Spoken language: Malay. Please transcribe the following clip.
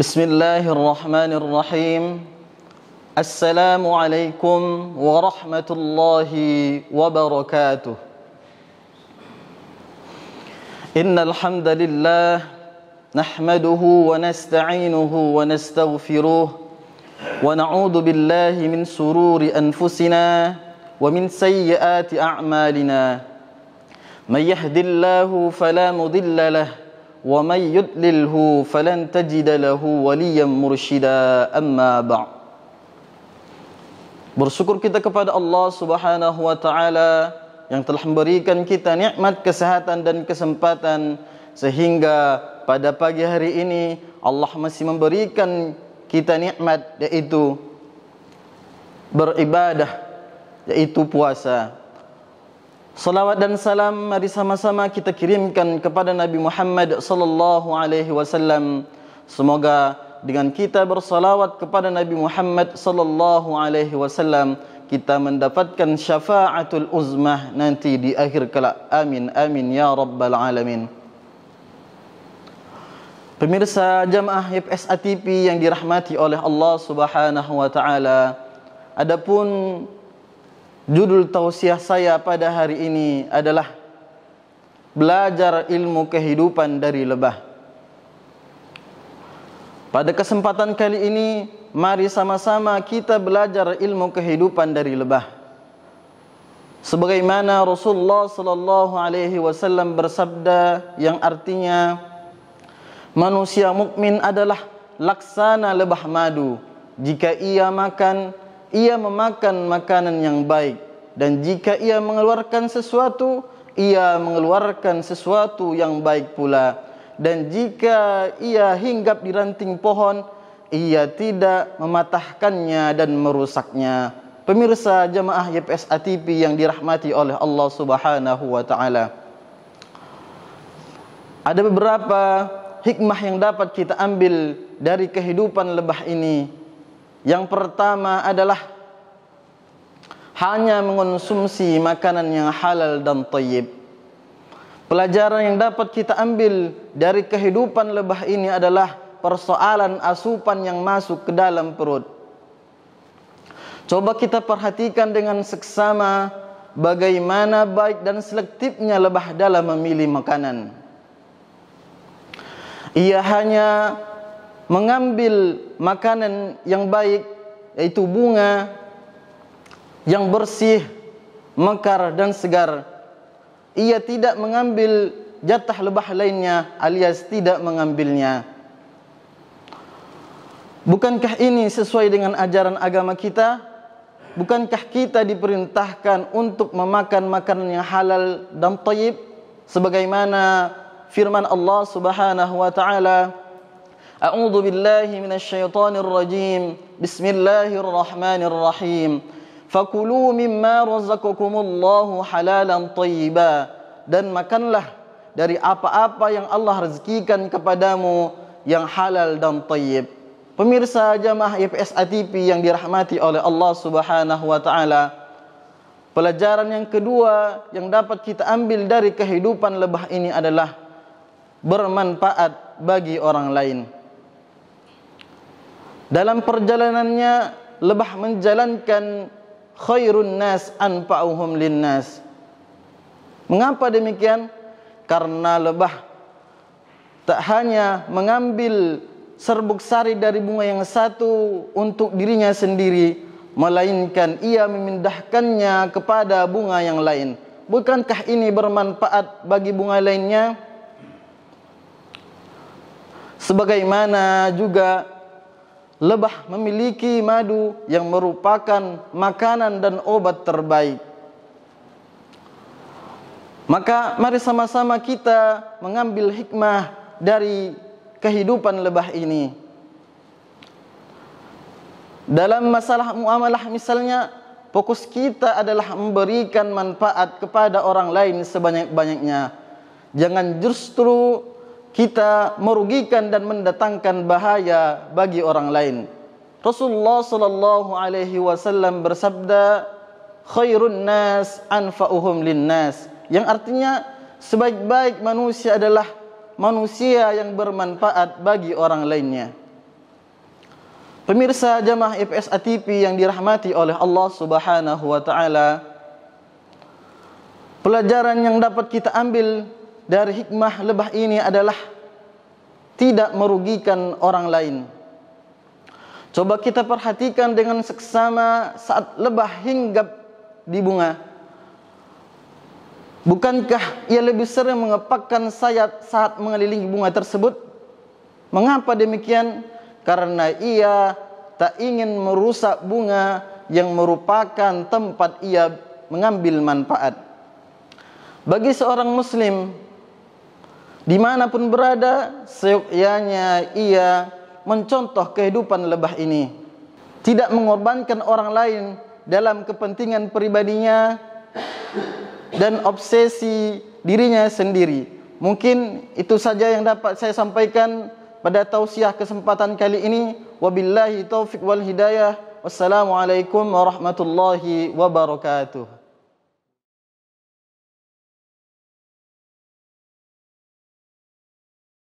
بسم الله الرحمن الرحيم السلام عليكم ورحمة الله وبركاته إن الحمد لله نحمده ونستعينه ونستغفره ونعوذ بالله من سرور أنفسنا ومن سيئات أعمالنا من يهد الله فلا مضل له ومن يضلله فلن تجد له وليا مرشدا اما بعد Bersyukur kita kepada Allah Subhanahu wa taala yang telah memberikan kita nikmat kesehatan dan kesempatan sehingga pada pagi hari ini Allah masih memberikan kita nikmat yaitu beribadah yaitu puasa. Salawat dan salam mari sama-sama kita kirimkan kepada Nabi Muhammad sallallahu alaihi wasallam. Semoga dengan kita bersalawat kepada Nabi Muhammad sallallahu alaihi wasallam kita mendapatkan syafaatul uzmah nanti di akhir kelak. Amin amin ya rabbal alamin. Pemirsa jemaah FSATP yang dirahmati oleh Allah Subhanahu wa taala. Adapun judul tausiah saya pada hari ini adalah belajar ilmu kehidupan dari lebah. Pada kesempatan kali ini, mari sama-sama kita belajar ilmu kehidupan dari lebah. Sebagaimana Rasulullah sallallahu alaihi wasallam bersabda yang artinya manusia mukmin adalah laksana lebah madu jika ia makan ia memakan makanan yang baik dan jika ia mengeluarkan sesuatu ia mengeluarkan sesuatu yang baik pula dan jika ia hinggap di ranting pohon ia tidak mematahkannya dan merusaknya pemirsa jemaah YPS ATP yang dirahmati oleh Allah Subhanahu wa taala ada beberapa hikmah yang dapat kita ambil dari kehidupan lebah ini yang pertama adalah hanya mengonsumsi makanan yang halal dan tayyib. Pelajaran yang dapat kita ambil dari kehidupan lebah ini adalah persoalan asupan yang masuk ke dalam perut. Coba kita perhatikan dengan seksama bagaimana baik dan selektifnya lebah dalam memilih makanan. Ia hanya mengambil makanan yang baik yaitu bunga yang bersih, mekar dan segar. Ia tidak mengambil jatah lebah lainnya alias tidak mengambilnya. Bukankah ini sesuai dengan ajaran agama kita? Bukankah kita diperintahkan untuk memakan makanan yang halal dan tayyib sebagaimana firman Allah Subhanahu wa taala أعوذ بالله من الشيطان الرجيم بسم الله الرحمن الرحيم فكلوا مما رزقكم الله حلالا طيبا dan makanlah dari apa-apa yang Allah rezekikan kepadamu yang halal dan tayyib. Pemirsa jamaah IPS ATP yang dirahmati oleh Allah Subhanahu wa taala. Pelajaran yang kedua yang dapat kita ambil dari kehidupan lebah ini adalah bermanfaat bagi orang lain dalam perjalanannya lebah menjalankan khairun nas anfa'uhum linnas. Mengapa demikian? Karena lebah tak hanya mengambil serbuk sari dari bunga yang satu untuk dirinya sendiri, melainkan ia memindahkannya kepada bunga yang lain. Bukankah ini bermanfaat bagi bunga lainnya? Sebagaimana juga Lebah memiliki madu yang merupakan makanan dan obat terbaik. Maka mari sama-sama kita mengambil hikmah dari kehidupan lebah ini. Dalam masalah muamalah misalnya, fokus kita adalah memberikan manfaat kepada orang lain sebanyak-banyaknya. Jangan justru kita merugikan dan mendatangkan bahaya bagi orang lain. Rasulullah sallallahu alaihi wasallam bersabda, "Khairun nas anfa'uhum linnas." Yang artinya sebaik-baik manusia adalah manusia yang bermanfaat bagi orang lainnya. Pemirsa jamaah IPS ATP yang dirahmati oleh Allah Subhanahu wa taala. Pelajaran yang dapat kita ambil dari hikmah lebah ini adalah tidak merugikan orang lain. Coba kita perhatikan dengan seksama saat lebah hinggap di bunga. Bukankah ia lebih sering mengepakkan sayap saat mengelilingi bunga tersebut? Mengapa demikian? Karena ia tak ingin merusak bunga yang merupakan tempat ia mengambil manfaat. Bagi seorang muslim, Dimanapun berada, seyukianya ia mencontoh kehidupan lebah ini. Tidak mengorbankan orang lain dalam kepentingan pribadinya dan obsesi dirinya sendiri. Mungkin itu saja yang dapat saya sampaikan pada tausiah kesempatan kali ini. Wabillahi taufiq wal hidayah. Wassalamualaikum warahmatullahi wabarakatuh.